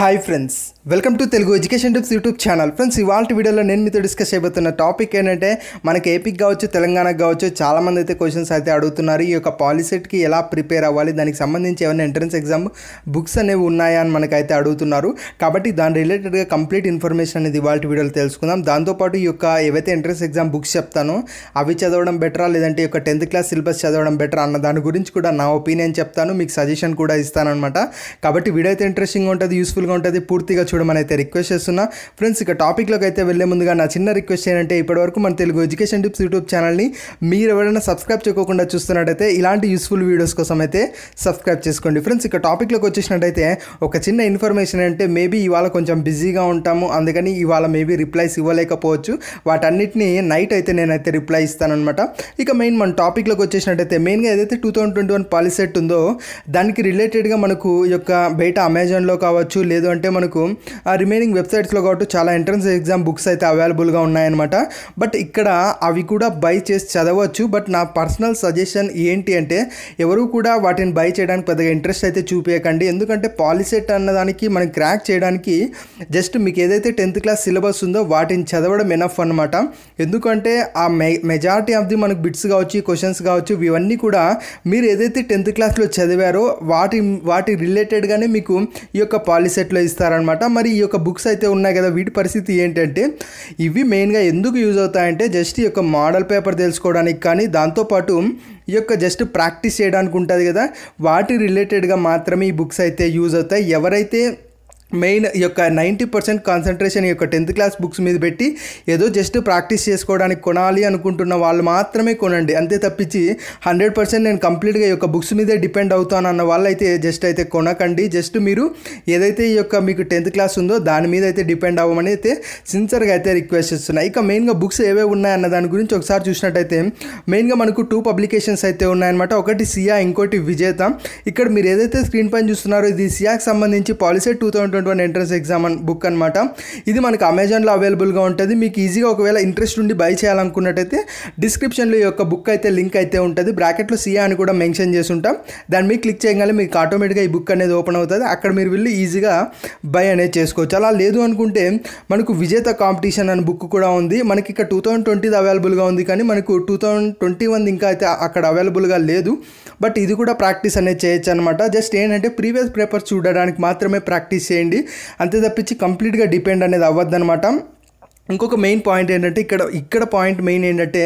hi friends welcome to Telugu education tips YouTube channel friends ఇవాళ వీడియోలో నేను మీతో డిస్కస్ చేయబోతున్న టాపిక్ ఏంటంటే మనకి ఏపీకి కావచ్చు తెలంగాణకు కావచ్చు చాలామంది అయితే క్వశ్చన్స్ అయితే అడుగుతున్నారు ఈ యొక్క పాలిసెట్కి ఎలా ప్రిపేర్ అవ్వాలి దానికి సంబంధించి ఏమైనా ఎంట్రన్స్ ఎగ్జామ్ బుక్స్ అనేవి ఉన్నాయా అని మనకైతే అడుగుతున్నారు కాబట్టి దాని రిలేటెడ్గా కంప్లీట్ ఇన్ఫర్మేషన్ అనేది ఇవాళ వీడియోలో తెలుసుకుందాం దాంతోపాటు ఈ యొక్క ఏవైతే ఎంట్రన్స్ ఎగ్జామ్ బుక్స్ చెప్తానో అవి చదవడం బెటరా లేదంటే ఈ యొక్క టెన్త్ క్లాస్ సిలబస్ చదవడం బెటరా అన్న దాని గురించి కూడా నా ఒపీనియన్ చెప్తాను మీకు సజెషన్ కూడా ఇస్తాను అనమాట కాబట్టి వీడియో అయితే ఇంట్రెస్టింగ్ ఉంటుంది యూస్ఫుల్ యూస్ఫుల్గా ఉంటుంది పూర్తిగా చూడమని అయితే రిక్వెస్ట్ చేస్తున్నా ఫ్రెండ్స్ ఇక టాపిక్లోకి అయితే వెళ్ళే ముందుగా నా చిన్న రిక్వెస్ట్ ఏంటంటే ఇప్పటివరకు మన తెలుగు ఎడ్యుకేషన్ టిప్స్ యూట్యూబ్ ఛానల్ని మీరు ఎవరైనా సబ్స్క్రైబ్ చేసుకోకుండా చూస్తున్నట్టయితే ఇలాంటి యూస్ఫుల్ వీడియోస్ కోసం అయితే సబ్స్క్రైబ్ చేసుకోండి ఫ్రెండ్స్ ఇక టాపిక్లోకి వచ్చేసినట్టయితే ఒక చిన్న ఇన్ఫర్మేషన్ అంటే మేబీ ఇవాళ కొంచెం బిజీగా ఉంటాము అందుకని ఇవాళ మేబీ రిప్లైస్ ఇవ్వలేకపోవచ్చు వాటన్నిటిని నైట్ అయితే నేనైతే రిప్లై ఇస్తానమాట ఇక మెయిన్ మన టాపిక్లోకి వచ్చేసినట్టయితే మెయిన్గా ఏదైతే two thousand twenty one Polycet ఉందో దానికి రిలేటెడ్గా మనకు యొక్క బయట అమెజాన్లో కావచ్చు లేదు లేదు అంటే మనకు ఆ రిమైనింగ్ వెబ్సైట్స్లో కాబట్టి చాలా ఎంట్రన్స్ ఎగ్జామ్ బుక్స్ అయితే అవైలబుల్గా ఉన్నాయన్నమాట బట్ ఇక్కడ అవి కూడా బై చేసి చదవచ్చు బట్ నా పర్సనల్ సజెషన్ ఏంటి అంటే ఎవరు కూడా వాటిని బై చేయడానికి పెద్దగా ఇంట్రెస్ట్ అయితే చూపించకండి ఎందుకంటే పాలిసెట్ అన్నదానికి మనం క్రాక్ చేయడానికి జస్ట్ మీకు ఏదైతే టెన్త్ క్లాస్ సిలబస్ ఉందో వాటిని చదవడం ఎనఫ్ అనమాట ఎందుకంటే ఆ మె మెజారిటీ ఆఫ్ ది మనకు బిట్స్ కావచ్చు క్వశ్చన్స్ కావచ్చు ఇవన్నీ కూడా మీరు ఏదైతే టెన్త్ క్లాస్లో చదివారో వాటి వాటి రిలేటెడ్గానే మీకు ఈ యొక్క పాలిసెట్ సెట్లో ఇస్తారనమాట మరి ఈ యొక్క బుక్స్ అయితే ఉన్నాయి కదా వీటి పరిస్థితి ఏంటంటే ఇవి మెయిన్గా ఎందుకు యూజ్ అవుతాయంటే జస్ట్ ఈ యొక్క మోడల్ పేపర్ తెలుసుకోవడానికి కానీ దాంతోపాటు ఈ యొక్క జస్ట్ ప్రాక్టీస్ చేయడానికి ఉంటుంది కదా వాటి రిలేటెడ్గా మాత్రమే ఈ బుక్స్ అయితే యూజ్ అవుతాయి ఎవరైతే మెయిన్ యొక్క నైంటీ పర్సెంట్ కాన్సన్ట్రేషన్ ఈ యొక్క టెన్త్ క్లాస్ బుక్స్ మీద పెట్టి ఏదో జస్ట్ ప్రాక్టీస్ చేసుకోవడానికి కొనాలి అనుకుంటున్న వాళ్ళు మాత్రమే కొనండి అంతే తప్పించి హండ్రెడ్ పర్సెంట్ నేను కంప్లీట్గా ఈ యొక్క బుక్స్ మీదే డిపెండ్ అవుతాను అన్న వాళ్ళైతే జస్ట్ అయితే కొనకండి జస్ట్ మీరు ఏదైతే ఈ యొక్క మీకు టెన్త్ క్లాస్ ఉందో దాని మీద అయితే డిపెండ్ అవ్వమని అయితే సిన్సియర్గా అయితే రిక్వెస్ట్ చేస్తున్నాయి ఇక మెయిన్గా బుక్స్ ఏవే ఉన్నాయన్న దాని గురించి ఒకసారి చూసినట్టయితే మెయిన్గా మనకు టూ పబ్లికేషన్స్ అయితే ఉన్నాయన్నమాట ఒకటి సియా ఇంకోటి విజేత ఇక్కడ మీరు ఏదైతే స్క్రీన్ పైన చూస్తున్నారో ఇది సియాకి సంబంధించి Polycet two thousand twenty one entrance exam book అనమాట ఇది మనకు అమెజాన్లో అవైలబుల్గా ఉంటుంది మీకు ఈజీగా ఒకవేళ ఇంట్రెస్ట్ ఉండి బై చేయాలనుకున్నట్టయితే డిస్క్రిప్షన్లో ఈ యొక్క బుక్ అయితే లింక్ అయితే ఉంటుంది బ్రాకెట్లో సిఏ అని కూడా మెన్షన్ చేసి ఉంటాం దాని మీద క్లిక్ చేయగానే మీకు ఆటోమేటిక్గా ఈ బుక్ అనేది ఓపెన్ అవుతుంది అక్కడ మీరు వెళ్ళి ఈజీగా బై అనేది చేసుకోవచ్చు అలా లేదు అనుకుంటే మనకు విజేత కాంపిటీషన్ అనే బుక్ కూడా ఉంది మనకి ఇక్కడ టూ థౌజండ్ ట్వంటీది అవైలబుల్గా ఉంది కానీ మనకు టూ థౌజండ్ ట్వంటీ వన్ ఇంకా అయితే అక్కడ అవైలబుల్గా లేదు బట్ ఇది కూడా ప్రాక్టీస్ అనేది చేయొచ్చు అనమాట జస్ట్ ఏంటంటే ప్రీవియస్ పేపర్ చూడడానికి మాత్రమే ప్రాక్టీస్ చేయండి చేయండి అంతే తప్పించి కంప్లీట్గా డిపెండ్ అనేది అనమాట ఇంకొక మెయిన్ పాయింట్ ఏంటంటే ఇక్కడ ఇక్కడ పాయింట్ మెయిన్ ఏంటంటే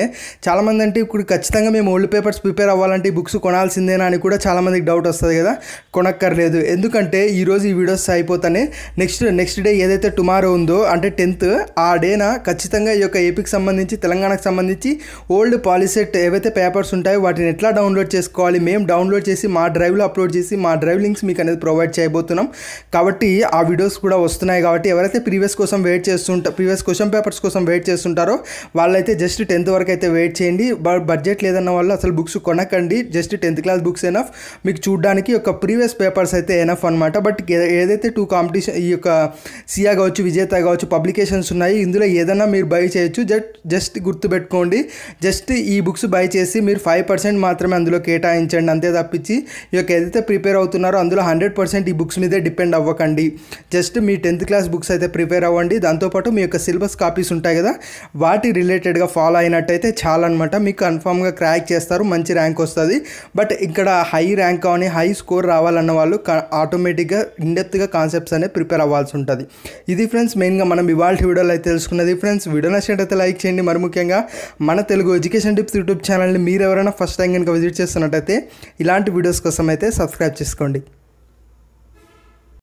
చాలామంది అంటే ఇప్పుడు ఖచ్చితంగా మేము ఓల్డ్ పేపర్స్ ప్రిపేర్ అవ్వాలంటే ఈ బుక్స్ కొనాల్సిందేనా అని కూడా చాలామందికి డౌట్ వస్తుంది కదా కొనక్కర్లేదు ఎందుకంటే ఈరోజు ఈ వీడియోస్ అయిపోతానే నెక్స్ట్ నెక్స్ట్ డే ఏదైతే టుమారో ఉందో అంటే టెన్త్ ఆ డేన ఖచ్చితంగా ఈ యొక్క ఏపీకి సంబంధించి తెలంగాణకు సంబంధించి ఓల్డ్ పాలిసెట్ ఏవైతే పేపర్స్ ఉంటాయో వాటిని ఎట్లా డౌన్లోడ్ చేసుకోవాలి మేము డౌన్లోడ్ చేసి మా డ్రైవ్లో అప్లోడ్ చేసి మా డ్రైవ్ లింక్స్ మీకు అనేది ప్రొవైడ్ చేయబోతున్నాం కాబట్టి ఆ వీడియోస్ కూడా వస్తున్నాయి కాబట్టి ఎవరైతే ప్రీవియస్ కోసం వెయిట్ చేస్తుంటే ప్రీవియస్ కోసం పేపర్స్ కోసం వెయిట్ చేస్తుంటారో వాళ్ళైతే జస్ట్ టెన్త్ వరకు అయితే వెయిట్ చేయండి బడ్జెట్ లేదన్న వాళ్ళు అసలు బుక్స్ కొనకండి just tenth class books enough మీకు చూడడానికి ఒక ప్రీవియస్ పేపర్స్ అయితే ఎనఫ్ అనమాట బట్ ఏదైతే టూ కాంపిటీషన్ ఈ యొక్క సియా కావచ్చు విజేత కావచ్చు పబ్లికేషన్స్ ఉన్నాయి ఇందులో ఏదైనా మీరు బై చేయొచ్చు జస్ట్ జస్ట్ గుర్తుపెట్టుకోండి జస్ట్ ఈ బుక్స్ బై చేసి మీరు ఫైవ్ పర్సెంట్ మాత్రమే అందులో కేటాయించండి అంతే తప్పించి ఈ యొక్క ఏదైతే ప్రిపేర్ అవుతున్నారో అందులో హండ్రెడ్ పర్సెంట్ ఈ బుక్స్ మీదే డిపెండ్ అవ్వకండి జస్ట్ మీ టెన్త్ క్లాస్ బుక్స్ అయితే ప్రిపేర్ అవ్వండి దాంతోపాటు మీ యొక్క సిలబస్ కాపీస్ ఉంటాయి కదా వాటి రిలేటెడ్గా ఫాలో అయినట్టయితే చాలన్నమాట మీకు కన్ఫామ్గా క్రాక్ చేస్తారు మంచి ర్యాంక్ వస్తుంది బట్ ఇక్కడ హై ర్యాంక్ కానీ హై స్కోర్ రావాలన్న వాళ్ళు ఆటోమేటిక్గా ఇండెప్త్గా కాన్సెప్ట్స్ అనేవి ప్రిపేర్ అవ్వాల్సి ఉంటుంది ఇది ఫ్రెండ్స్ మెయిన్గా మనం ఇవాళ వీడియోలో అయితే తెలుసుకున్నది ఫ్రెండ్స్ వీడియో నచ్చినట్టయితే లైక్ చేయండి మరి ముఖ్యంగా మన తెలుగు ఎడ్యుకేషన్ టిప్స్ యూట్యూబ్ ఛానల్ని మీరు ఎవరైనా ఫస్ట్ టైం కనుక విజిట్ చేస్తున్నట్టయితే ఇలాంటి వీడియోస్ కోసం అయితే సబ్స్క్రైబ్ చేసుకోండి